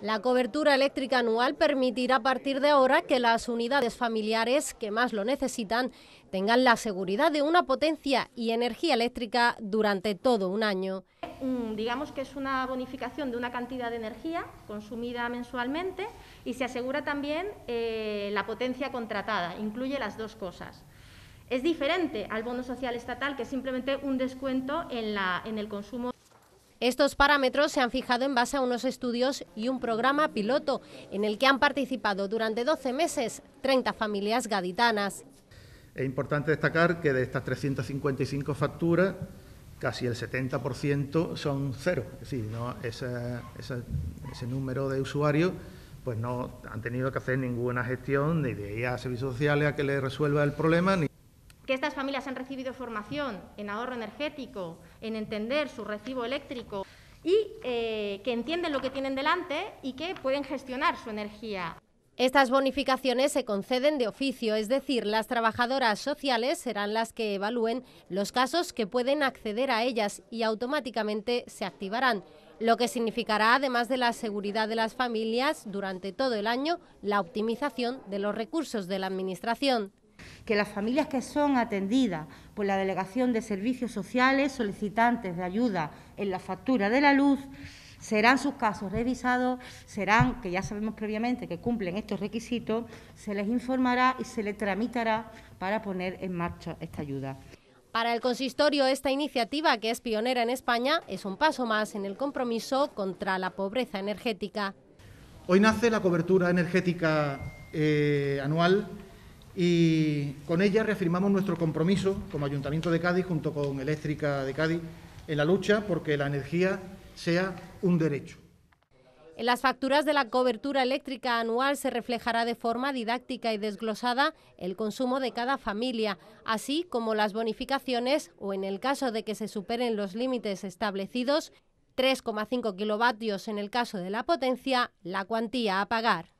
La cobertura eléctrica anual permitirá a partir de ahora que las unidades familiares que más lo necesitan tengan la seguridad de una potencia y energía eléctrica durante todo un año. Mm, digamos que es una bonificación de una cantidad de energía consumida mensualmente y se asegura también eh, la potencia contratada, incluye las dos cosas. Es diferente al bono social estatal, que es simplemente un descuento en, la, en el consumo. Estos parámetros se han fijado en base a unos estudios y un programa piloto en el que han participado durante 12 meses 30 familias gaditanas. Es importante destacar que de estas 355 facturas, casi el 70% son cero. Es decir, ese número de usuarios pues no han tenido que hacer ninguna gestión, ni de ir a servicios sociales a que le resuelva el problema, ni, que estas familias han recibido formación en ahorro energético, en entender su recibo eléctrico y eh, que entienden lo que tienen delante y que pueden gestionar su energía. Estas bonificaciones se conceden de oficio, es decir, las trabajadoras sociales serán las que evalúen los casos que pueden acceder a ellas y automáticamente se activarán, lo que significará, además de la seguridad de las familias durante todo el año, la optimización de los recursos de la Administración que las familias que son atendidas por la Delegación de Servicios Sociales solicitantes de ayuda en la factura de la luz serán sus casos revisados, serán, que ya sabemos previamente que cumplen estos requisitos, se les informará y se les tramitará para poner en marcha esta ayuda. Para el consistorio, esta iniciativa, que es pionera en España, es un paso más en el compromiso contra la pobreza energética. Hoy nace la cobertura energética eh, anual y con ella reafirmamos nuestro compromiso como Ayuntamiento de Cádiz junto con Eléctrica de Cádiz en la lucha porque la energía sea un derecho. En las facturas de la cobertura eléctrica anual se reflejará de forma didáctica y desglosada el consumo de cada familia, así como las bonificaciones o, en el caso de que se superen los límites establecidos, 3,5 kilovatios en el caso de la potencia, la cuantía a pagar.